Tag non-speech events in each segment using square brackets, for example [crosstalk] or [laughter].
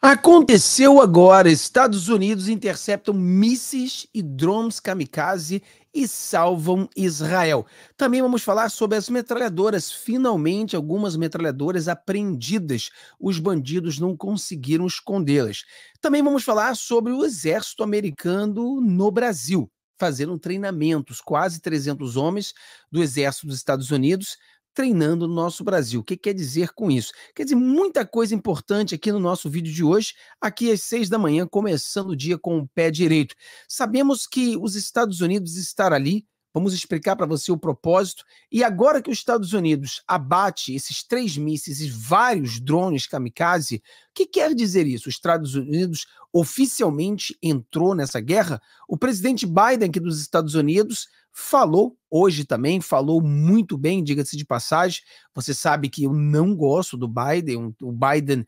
Aconteceu agora. Estados Unidos interceptam mísseis e drones kamikaze e salvam Israel. Também vamos falar sobre as metralhadoras. Finalmente, algumas metralhadoras apreendidas. Os bandidos não conseguiram escondê-las. Também vamos falar sobre o exército americano no Brasil. Fazendo treinamentos, quase 300 homens do exército dos Estados Unidos treinando no nosso Brasil. O que quer dizer com isso? Quer dizer, muita coisa importante aqui no nosso vídeo de hoje, aqui às seis da manhã, começando o dia com o pé direito. Sabemos que os Estados Unidos estar ali, vamos explicar para você o propósito, e agora que os Estados Unidos abate esses três mísseis e vários drones kamikaze, o que quer dizer isso? Os Estados Unidos oficialmente entrou nessa guerra? O presidente Biden aqui dos Estados Unidos falou hoje também, falou muito bem, diga-se de passagem. Você sabe que eu não gosto do Biden, o Biden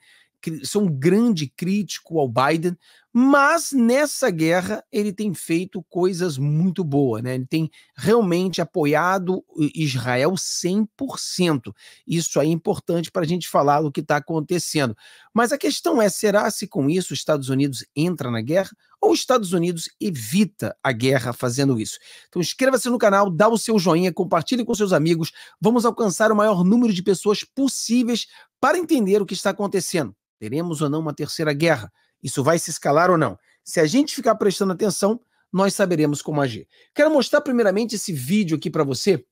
sou um grande crítico ao Biden, mas nessa guerra ele tem feito coisas muito boas, né? Ele tem realmente apoiado Israel 100%. Isso é importante para a gente falar do que está acontecendo. Mas a questão é: será se com isso os Estados Unidos entra na guerra ou os Estados Unidos evita a guerra fazendo isso? Então inscreva-se no canal, dá o seu joinha, compartilhe com seus amigos. Vamos alcançar o maior número de pessoas possíveis para entender o que está acontecendo. Teremos ou não uma terceira guerra? Isso vai se escalar ou não? Se a gente ficar prestando atenção, nós saberemos como agir. Quero mostrar primeiramente esse vídeo aqui para você.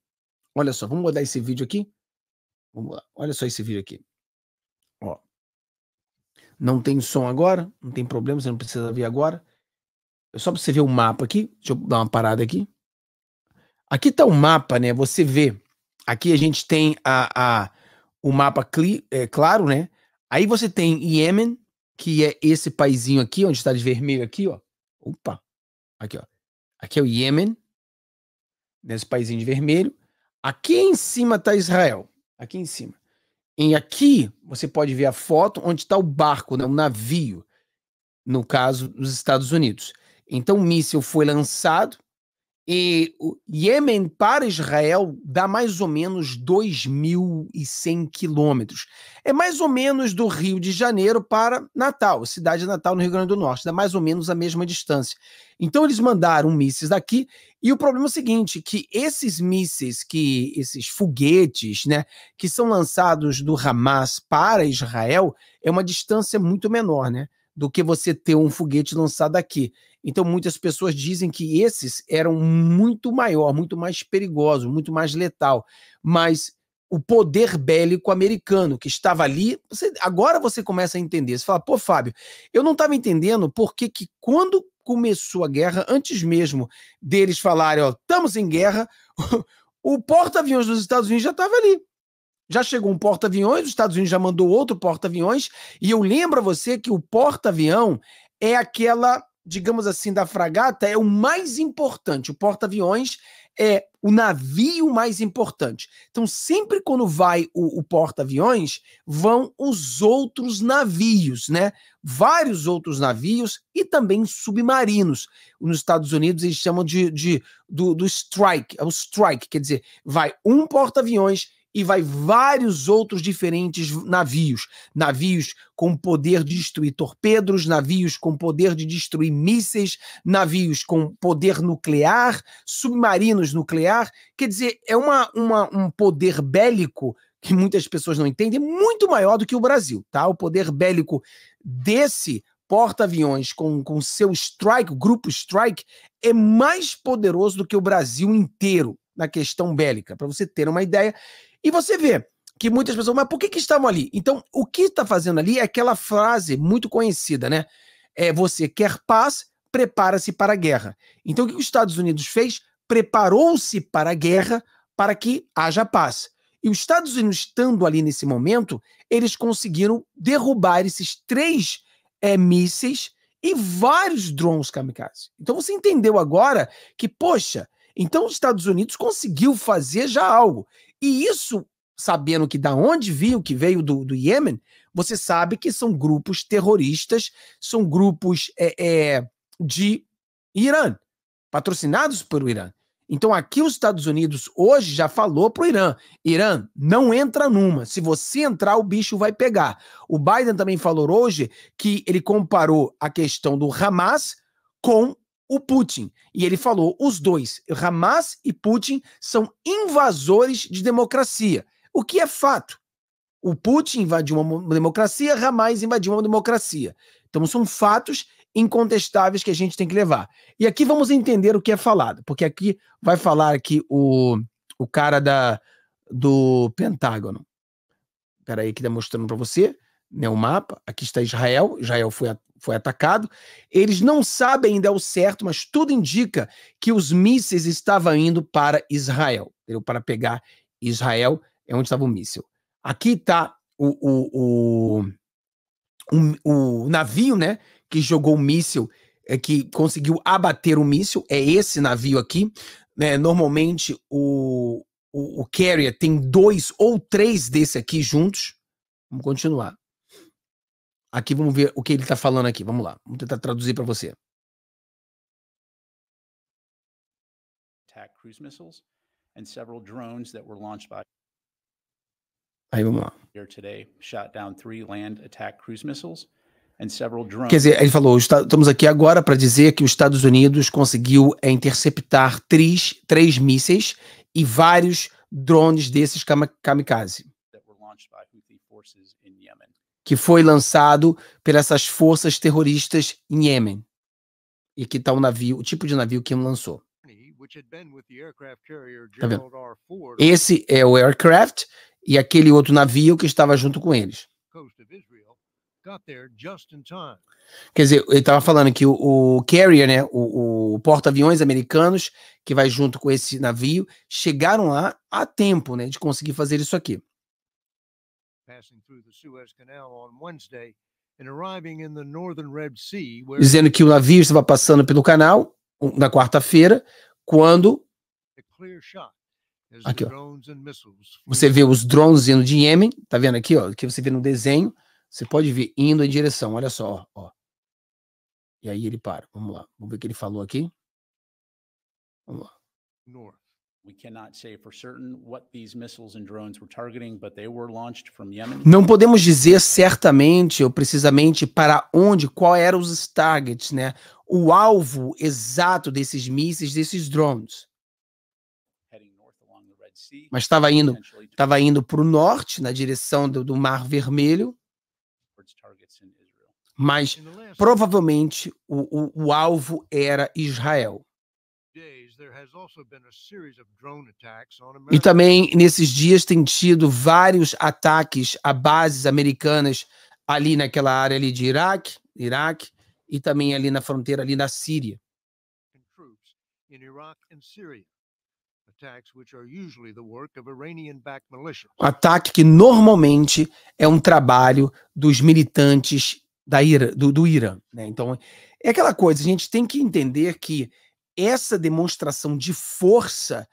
Olha só, vamos mudar esse vídeo aqui. Olha só esse vídeo aqui. Ó. Não tem som agora, não tem problema, você não precisa ver agora. É só para você ver o mapa aqui. Deixa eu dar uma parada aqui. Aqui está o mapa, né? Você vê. Aqui a gente tem a, a, o mapa cli, é, claro, né? Aí você tem Iêmen, que é esse paizinho aqui, onde está de vermelho aqui, ó. Opa! Aqui, ó. Aqui é o Iêmen, nesse paizinho de vermelho. Aqui em cima está Israel, aqui em cima. E aqui você pode ver a foto onde está o barco, né, o navio, no caso dos Estados Unidos. Então o míssil foi lançado e o Iêmen para Israel dá mais ou menos 2.100 quilômetros. É mais ou menos do Rio de Janeiro para Natal, cidade de Natal, no Rio Grande do Norte. Dá mais ou menos a mesma distância. Então eles mandaram mísseis daqui. E o problema é o seguinte, que esses mísseis, que esses foguetes né, que são lançados do Hamas para Israel, é uma distância muito menor, né? do que você ter um foguete lançado aqui. Então, muitas pessoas dizem que esses eram muito maior, muito mais perigoso, muito mais letal. Mas o poder bélico americano que estava ali, você, agora você começa a entender. Você fala, pô, Fábio, eu não estava entendendo por que, que quando começou a guerra, antes mesmo deles falarem, ó, estamos em guerra, [laughs] o porta-aviões dos Estados Unidos já estava ali. Já chegou um porta-aviões, os Estados Unidos já mandou outro porta-aviões, e eu lembro a você que o porta-avião é aquela digamos assim, da fragata é o mais importante. O porta-aviões é o navio mais importante. Então, sempre quando vai o, o porta-aviões, vão os outros navios, né? Vários outros navios e também submarinos. Nos Estados Unidos, eles chamam de, de do, do strike, é o strike, quer dizer, vai um porta-aviões e vai vários outros diferentes navios. Navios com poder de destruir torpedos, navios com poder de destruir mísseis, navios com poder nuclear, submarinos nuclear. Quer dizer, é uma, uma um poder bélico que muitas pessoas não entendem, muito maior do que o Brasil, tá? O poder bélico desse porta-aviões com, com seu strike, grupo strike, é mais poderoso do que o Brasil inteiro na questão bélica, para você ter uma ideia. E você vê que muitas pessoas, mas por que, que estavam ali? Então, o que está fazendo ali é aquela frase muito conhecida, né? É você quer paz, prepara-se para a guerra. Então, o que os Estados Unidos fez? Preparou-se para a guerra para que haja paz. E os Estados Unidos, estando ali nesse momento, eles conseguiram derrubar esses três é, mísseis e vários drones kamikaze. Então você entendeu agora que, poxa, então os Estados Unidos conseguiu fazer já algo. E isso, sabendo que da onde viu, que veio do, do Iêmen, você sabe que são grupos terroristas, são grupos é, é, de Irã, patrocinados pelo Irã. Então aqui os Estados Unidos hoje já falou pro Irã, Irã não entra numa. Se você entrar o bicho vai pegar. O Biden também falou hoje que ele comparou a questão do Hamas com o Putin. E ele falou: os dois, Hamas e Putin, são invasores de democracia, o que é fato. O Putin invadiu uma democracia, Hamas invadiu uma democracia. Então, são fatos incontestáveis que a gente tem que levar. E aqui vamos entender o que é falado, porque aqui vai falar aqui o, o cara da, do Pentágono. Peraí, que está mostrando para você né, o mapa. Aqui está Israel. Israel foi foi atacado. Eles não sabem ainda o certo, mas tudo indica que os mísseis estavam indo para Israel, para pegar Israel, é onde estava o míssil. Aqui está o, o, o, o, navio, né, que jogou o míssil, é, que conseguiu abater o míssil, é esse navio aqui. Né, normalmente o, o, o carrier tem dois ou três desse aqui juntos. Vamos continuar. Aqui vamos ver o que ele está falando aqui. Vamos lá. Vamos tentar traduzir para você. cruise missiles and several drones that were launched by Aí vamos lá. Today, shot down three land attack cruise missiles and several drones. Quer dizer, ele falou, estamos aqui agora para dizer que os Estados Unidos conseguiu é, interceptar três, três mísseis e vários drones desses kamikaze. That were launched by Houthi forces que foi lançado por essas forças terroristas em Iêmen. E que está o navio, o tipo de navio que lançou. Tá vendo? Esse é o aircraft e aquele outro navio que estava junto com eles. Quer dizer, ele estava falando que o, o carrier, né, o, o porta-aviões americanos que vai junto com esse navio, chegaram lá a tempo, né, de conseguir fazer isso aqui dizendo que o navio estava passando pelo canal na quarta-feira, quando aqui, ó. você vê os drones indo de Yemen, tá vendo aqui, ó, que você vê no desenho, você pode ver indo em direção, olha só, ó. E aí ele para, vamos lá, vamos ver o que ele falou aqui. Vamos lá. Não podemos dizer certamente ou precisamente para onde, qual eram os targets, né? O alvo exato desses mísseis, desses drones. Mas estava indo, estava indo para o norte, na direção do, do Mar Vermelho. Mas provavelmente o, o, o alvo era Israel. E também nesses dias tem tido vários ataques a bases americanas ali naquela área ali de Iraque, Iraque e também ali na fronteira ali na Síria. Ataque que normalmente é um trabalho dos militantes da Ira, do, do Irã. Né? Então, é aquela coisa, a gente tem que entender que essa demonstração de força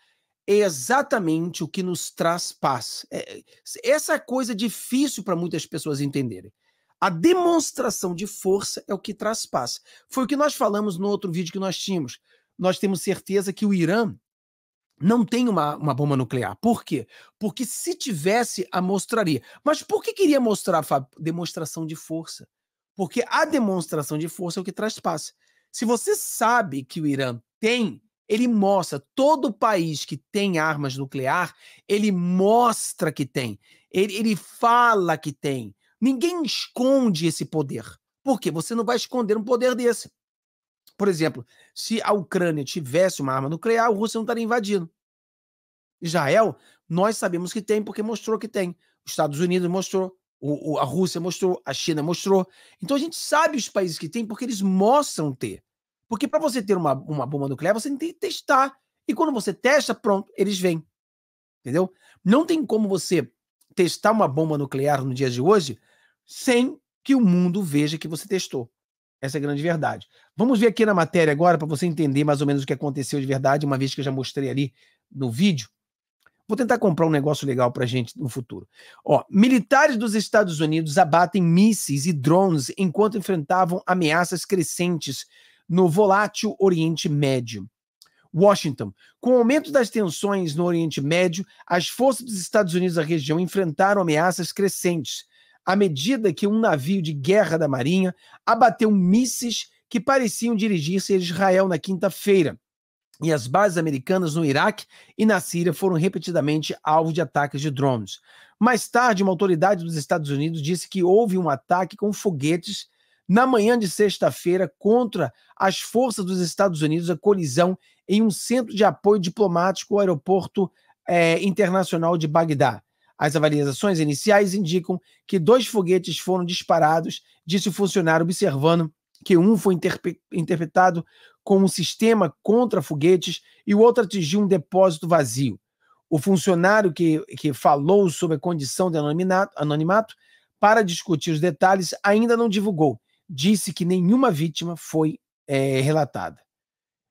é exatamente o que nos traz paz. É, é essa é coisa é difícil para muitas pessoas entenderem. A demonstração de força é o que traz paz. Foi o que nós falamos no outro vídeo que nós tínhamos. Nós temos certeza que o Irã não tem uma, uma bomba nuclear. Por quê? Porque se tivesse, a mostraria. Mas por que queria mostrar, Fábio? Demonstração de força. Porque a demonstração de força é o que traz paz. Se você sabe que o Irã tem, ele mostra. Todo país que tem armas nuclear, ele mostra que tem. Ele, ele fala que tem. Ninguém esconde esse poder. Por quê? Você não vai esconder um poder desse. Por exemplo, se a Ucrânia tivesse uma arma nuclear, a Rússia não estaria invadindo. Israel, nós sabemos que tem, porque mostrou que tem. Os Estados Unidos mostrou, o, o, a Rússia mostrou, a China mostrou. Então a gente sabe os países que tem porque eles mostram ter. Porque para você ter uma, uma bomba nuclear, você tem que testar. E quando você testa, pronto, eles vêm. Entendeu? Não tem como você testar uma bomba nuclear no dia de hoje sem que o mundo veja que você testou. Essa é a grande verdade. Vamos ver aqui na matéria agora para você entender mais ou menos o que aconteceu de verdade, uma vez que eu já mostrei ali no vídeo. Vou tentar comprar um negócio legal para gente no futuro. Ó, militares dos Estados Unidos abatem mísseis e drones enquanto enfrentavam ameaças crescentes no volátil Oriente Médio. Washington. Com o aumento das tensões no Oriente Médio, as forças dos Estados Unidos da região enfrentaram ameaças crescentes, à medida que um navio de guerra da Marinha abateu mísseis que pareciam dirigir-se a Israel na quinta-feira. E as bases americanas no Iraque e na Síria foram repetidamente alvo de ataques de drones. Mais tarde, uma autoridade dos Estados Unidos disse que houve um ataque com foguetes na manhã de sexta-feira contra as forças dos Estados Unidos a colisão em um centro de apoio diplomático ao aeroporto é, internacional de Bagdá. As avaliações iniciais indicam que dois foguetes foram disparados, disse o funcionário, observando que um foi interpretado com um sistema contra foguetes e o outro atingiu um depósito vazio. O funcionário que, que falou sobre a condição de anonimato, anonimato para discutir os detalhes ainda não divulgou, disse que nenhuma vítima foi é, relatada.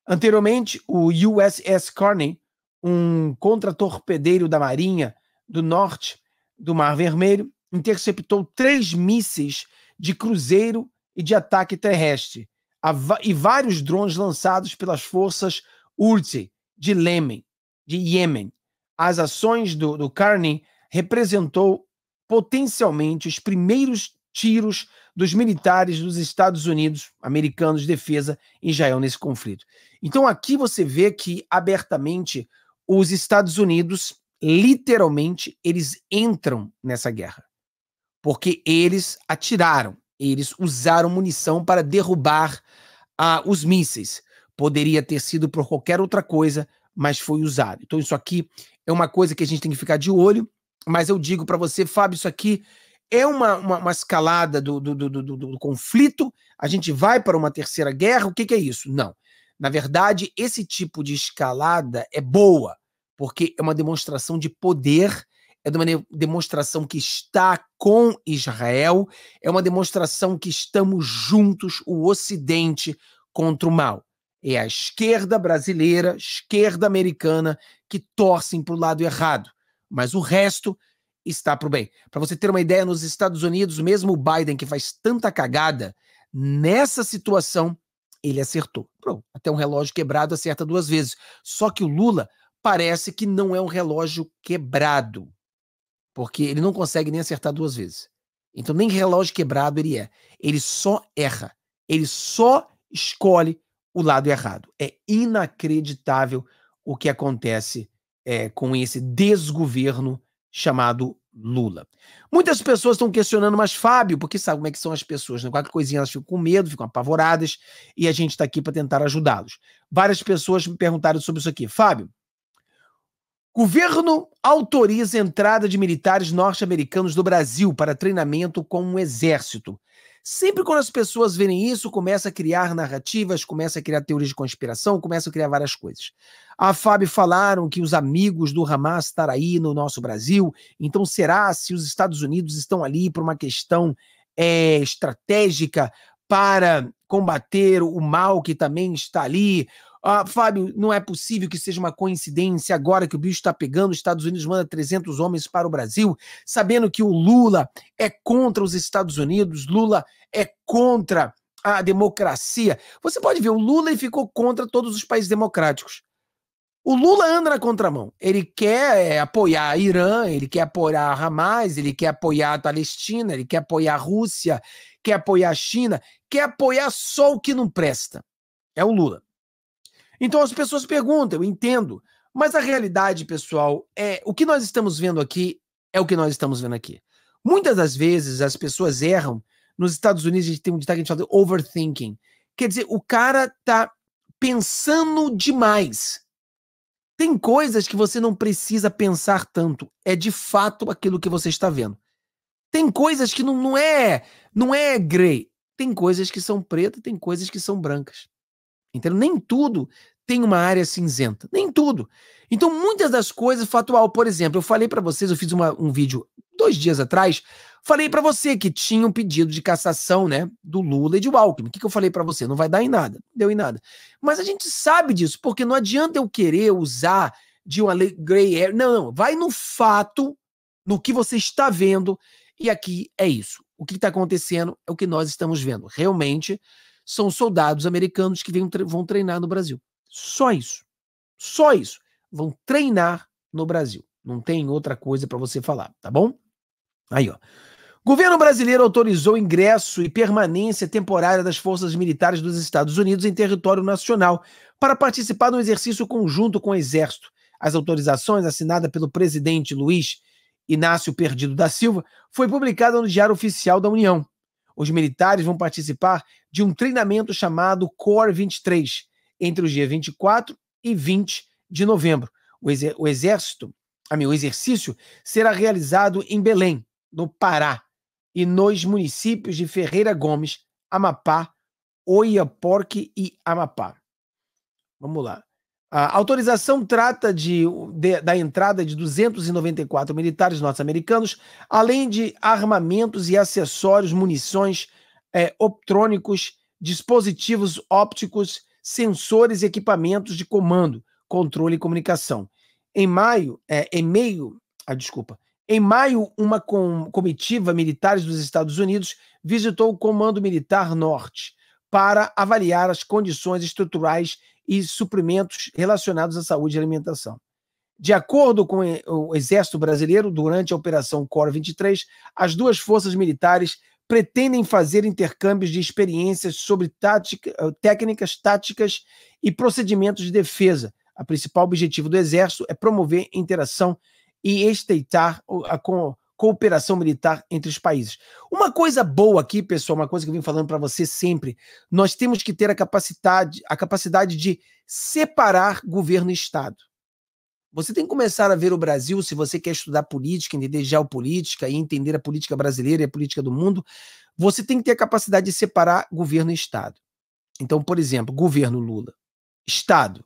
Anteriormente, o USS Kearney, um contratorpedeiro da Marinha do Norte do Mar Vermelho, interceptou três mísseis de cruzeiro e de ataque terrestre e vários drones lançados pelas forças Houthi de Lemen, De Yemen. As ações do, do Carney representou potencialmente os primeiros tiros dos militares dos Estados Unidos, americanos, defesa em Israel nesse conflito. Então aqui você vê que abertamente os Estados Unidos, literalmente, eles entram nessa guerra. Porque eles atiraram, eles usaram munição para derrubar ah, os mísseis. Poderia ter sido por qualquer outra coisa, mas foi usado. Então isso aqui é uma coisa que a gente tem que ficar de olho, mas eu digo para você, Fábio, isso aqui é uma, uma, uma escalada do, do, do, do, conflito, a gente vai para uma terceira guerra, o que, que é isso? Não. Na verdade, esse tipo de escalada é boa, porque é uma demonstração de poder, é uma demonstração que está com Israel, é uma demonstração que estamos juntos, o Ocidente, contra o mal. É a esquerda brasileira, esquerda americana, que torcem para o lado errado. Mas o resto está para o bem. Para você ter uma ideia, nos Estados Unidos, mesmo o Biden, que faz tanta cagada, nessa situação, ele acertou. Pronto, até um relógio quebrado acerta duas vezes. Só que o Lula parece que não é um relógio quebrado, porque ele não consegue nem acertar duas vezes. Então, nem relógio quebrado ele é. Ele só erra. Ele só escolhe o lado errado. É inacreditável o que acontece é, com esse desgoverno chamado Lula. Muitas pessoas estão questionando, mas Fábio, porque sabe como é que são as pessoas, né? Qualquer coisinha elas ficam com medo, ficam apavoradas, e a gente está aqui para tentar ajudá-los. Várias pessoas me perguntaram sobre isso aqui. Fábio, governo autoriza a entrada de militares norte-americanos do Brasil para treinamento com o um exército. Sempre quando as pessoas verem isso, começa a criar narrativas, começa a criar teorias de conspiração, começa a criar várias coisas. A Fábio falaram que os amigos do Hamas estarão aí no nosso Brasil, então será se os Estados Unidos estão ali por uma questão é, estratégica para combater o mal que também está ali, ah, Fábio, não é possível que seja uma coincidência agora que o bicho está pegando, os Estados Unidos manda 300 homens para o Brasil, sabendo que o Lula é contra os Estados Unidos, Lula é contra a democracia. Você pode ver, o Lula ficou contra todos os países democráticos. O Lula anda na contramão. Ele quer é, apoiar a Irã, ele quer apoiar a Hamas, ele quer apoiar a Palestina, ele quer apoiar a Rússia, quer apoiar a China, quer apoiar só o que não presta. É o Lula. Então as pessoas perguntam, eu entendo. Mas a realidade, pessoal, é o que nós estamos vendo aqui é o que nós estamos vendo aqui. Muitas das vezes as pessoas erram. Nos Estados Unidos a gente tem um ditado que a gente fala de overthinking. Quer dizer, o cara tá pensando demais. Tem coisas que você não precisa pensar tanto. É de fato aquilo que você está vendo. Tem coisas que não, não é não é grey. Tem coisas que são pretas, tem coisas que são brancas. Entendeu? Nem tudo tem uma área cinzenta. Nem tudo. Então, muitas das coisas, factual, por exemplo, eu falei para vocês, eu fiz uma, um vídeo dois dias atrás, falei para você que tinha um pedido de cassação, né, do Lula e de Alckmin. O que, que eu falei para você? Não vai dar em nada. Deu em nada. Mas a gente sabe disso, porque não adianta eu querer usar de uma gray grey area. Não, não. Vai no fato, no que você está vendo, e aqui é isso. O que está acontecendo é o que nós estamos vendo. Realmente, são soldados americanos que vão treinar no Brasil. Só isso. Só isso. Vão treinar no Brasil. Não tem outra coisa para você falar, tá bom? Aí, ó. Governo brasileiro autorizou ingresso e permanência temporária das forças militares dos Estados Unidos em território nacional para participar de um exercício conjunto com o Exército. As autorizações, assinada pelo presidente Luiz Inácio Perdido da Silva, foi publicada no Diário Oficial da União. Os militares vão participar de um treinamento chamado Core 23, entre os dias 24 e 20 de novembro. O, exer o exército, a meu exercício, será realizado em Belém, no Pará, e nos municípios de Ferreira Gomes, Amapá, Oiapoque e Amapá. Vamos lá. A autorização trata de, de, da entrada de 294 militares norte-americanos, além de armamentos e acessórios, munições, é, optrônicos, dispositivos ópticos sensores e equipamentos de comando, controle e comunicação. Em maio, é, em meio, ah, desculpa, em maio, uma com, comitiva militares dos Estados Unidos visitou o Comando Militar Norte para avaliar as condições estruturais e suprimentos relacionados à saúde e alimentação. De acordo com eh, o Exército Brasileiro, durante a Operação Core 23, as duas forças militares pretendem fazer intercâmbios de experiências sobre tática, eh, técnicas, táticas e procedimentos de defesa. A principal objetivo do Exército é promover interação e estreitar a co cooperação militar entre os países. Uma coisa boa aqui, pessoal, uma coisa que eu vim falando para você sempre, nós temos que ter a capacidade, a capacidade de separar governo e Estado. Você tem que começar a ver o Brasil, se você quer estudar política, entender geopolítica e entender a política brasileira e a política do mundo, você tem que ter a capacidade de separar governo e Estado. Então, por exemplo, governo Lula, Estado.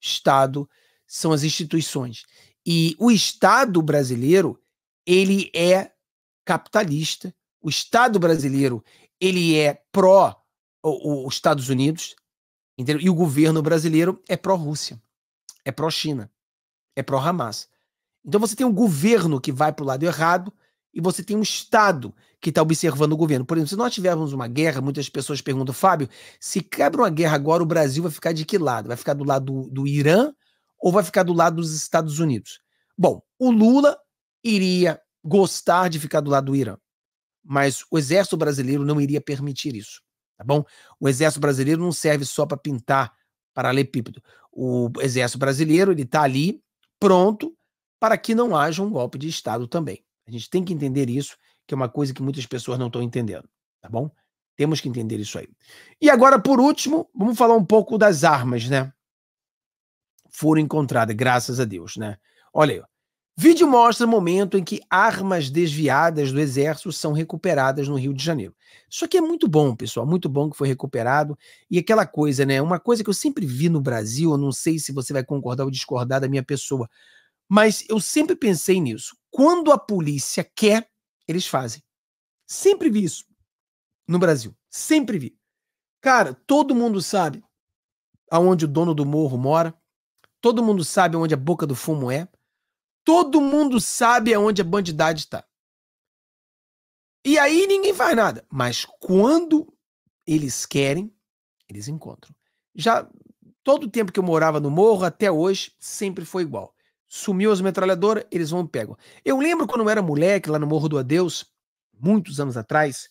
Estado são as instituições. E o Estado brasileiro, ele é capitalista. O Estado brasileiro, ele é pró os Estados Unidos, entendeu? E o governo brasileiro é pró-Rússia, é pró-China é pro hamas Então você tem um governo que vai para o lado errado e você tem um Estado que está observando o governo. Por exemplo, se nós tivermos uma guerra, muitas pessoas perguntam, Fábio, se quebra uma guerra agora, o Brasil vai ficar de que lado? Vai ficar do lado do, do Irã ou vai ficar do lado dos Estados Unidos? Bom, o Lula iria gostar de ficar do lado do Irã, mas o exército brasileiro não iria permitir isso, tá bom? O exército brasileiro não serve só para pintar paralelepípedo. O exército brasileiro, ele tá ali pronto para que não haja um golpe de Estado também. A gente tem que entender isso, que é uma coisa que muitas pessoas não estão entendendo, tá bom? Temos que entender isso aí. E agora, por último, vamos falar um pouco das armas, né? Foram encontradas, graças a Deus, né? Olha aí, Vídeo mostra o momento em que armas desviadas do exército são recuperadas no Rio de Janeiro. Isso aqui é muito bom, pessoal, muito bom que foi recuperado. E aquela coisa, né? Uma coisa que eu sempre vi no Brasil, eu não sei se você vai concordar ou discordar da minha pessoa, mas eu sempre pensei nisso. Quando a polícia quer, eles fazem. Sempre vi isso no Brasil, sempre vi. Cara, todo mundo sabe aonde o dono do morro mora, todo mundo sabe onde a boca do fumo é. Todo mundo sabe aonde a bandidade está. E aí ninguém faz nada. Mas quando eles querem, eles encontram. Já todo o tempo que eu morava no morro até hoje, sempre foi igual. Sumiu as metralhadoras, eles vão e pegam. Eu lembro quando eu era moleque lá no Morro do Adeus, muitos anos atrás,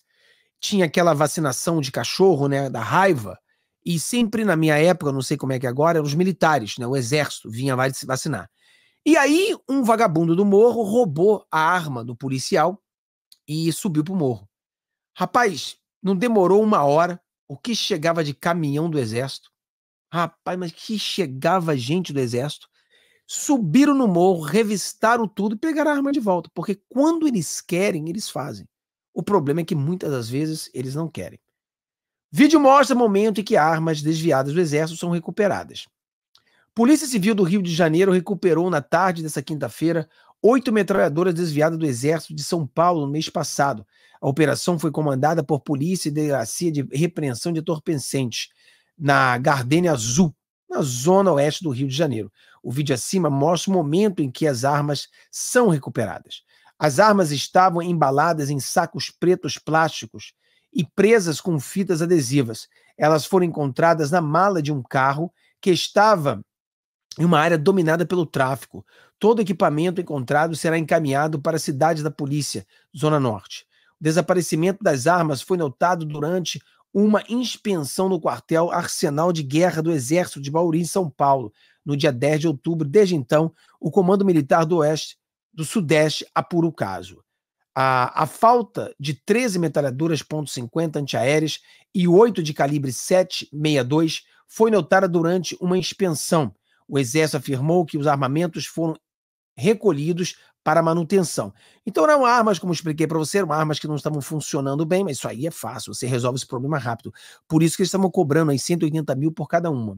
tinha aquela vacinação de cachorro, né, da raiva, e sempre na minha época, não sei como é que é agora, eram os militares, né, o exército vinha vacinar. E aí, um vagabundo do morro roubou a arma do policial e subiu pro morro. Rapaz, não demorou uma hora o que chegava de caminhão do exército. Rapaz, mas que chegava gente do exército. Subiram no morro, revistaram tudo e pegaram a arma de volta. Porque quando eles querem, eles fazem. O problema é que muitas das vezes eles não querem. Vídeo mostra o momento em que armas desviadas do exército são recuperadas. Polícia Civil do Rio de Janeiro recuperou na tarde dessa quinta-feira oito metralhadoras desviadas do Exército de São Paulo no mês passado. A operação foi comandada por Polícia e Delegacia de Repreensão de Torpecentes, na Gardênia Azul, na zona oeste do Rio de Janeiro. O vídeo acima mostra o momento em que as armas são recuperadas. As armas estavam embaladas em sacos pretos plásticos e presas com fitas adesivas. Elas foram encontradas na mala de um carro que estava em uma área dominada pelo tráfico. Todo equipamento encontrado será encaminhado para a cidade da polícia, Zona Norte. O desaparecimento das armas foi notado durante uma inspeção no quartel Arsenal de Guerra do Exército de Bauru, em São Paulo, no dia 10 de outubro. Desde então, o Comando Militar do Oeste, do Sudeste apura o caso. A, a falta de 13 metralhadoras .50 antiaéreas e 8 de calibre 7.62 foi notada durante uma inspeção o Exército afirmou que os armamentos foram recolhidos para manutenção. Então eram armas, como expliquei para você, eram armas que não estavam funcionando bem, mas isso aí é fácil, você resolve esse problema rápido. Por isso que eles estavam cobrando aí 180 mil por cada uma.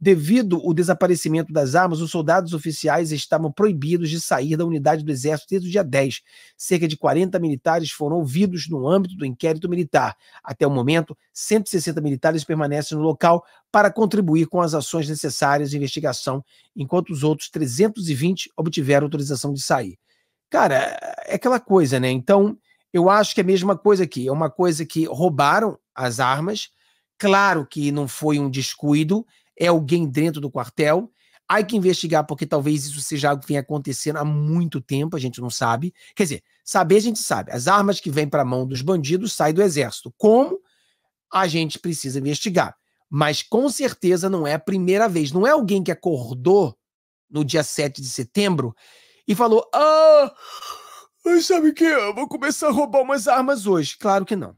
Devido ao desaparecimento das armas, os soldados oficiais estavam proibidos de sair da unidade do Exército desde o dia 10. Cerca de 40 militares foram ouvidos no âmbito do inquérito militar. Até o momento, 160 militares permanecem no local para contribuir com as ações necessárias de investigação, enquanto os outros 320 obtiveram autorização de sair. Cara, é aquela coisa, né? Então, eu acho que é a mesma coisa aqui. É uma coisa que roubaram as armas. Claro que não foi um descuido, é alguém dentro do quartel. Há que investigar, porque talvez isso seja algo que venha acontecendo há muito tempo, a gente não sabe. Quer dizer, saber a gente sabe. As armas que vêm para a mão dos bandidos saem do exército. Como? A gente precisa investigar. Mas com certeza não é a primeira vez. Não é alguém que acordou no dia 7 de setembro e falou: Ah, sabe o que? Eu vou começar a roubar umas armas hoje. Claro que não.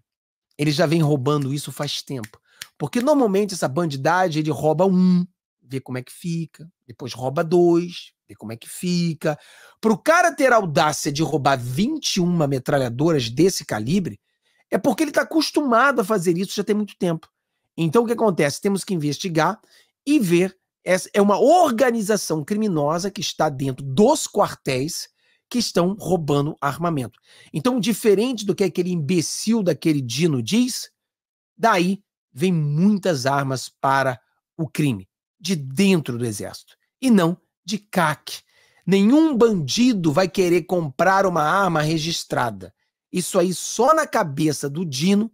Ele já vem roubando isso faz tempo. Porque normalmente essa bandidade ele rouba um, vê como é que fica, depois rouba dois, vê como é que fica. Para o cara ter audácia de roubar 21 metralhadoras desse calibre, é porque ele está acostumado a fazer isso já tem muito tempo. Então o que acontece? Temos que investigar e ver. Essa é uma organização criminosa que está dentro dos quartéis que estão roubando armamento. Então, diferente do que aquele imbecil daquele Dino diz, daí vêm muitas armas para o crime, de dentro do exército, e não de CAC. Nenhum bandido vai querer comprar uma arma registrada. Isso aí só na cabeça do Dino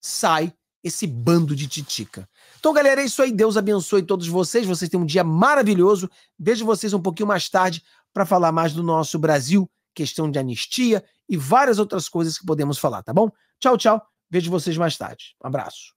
sai esse bando de titica. Então, galera, é isso aí. Deus abençoe todos vocês. Vocês têm um dia maravilhoso. Vejo vocês um pouquinho mais tarde para falar mais do nosso Brasil, questão de anistia e várias outras coisas que podemos falar, tá bom? Tchau, tchau. Vejo vocês mais tarde. Um abraço.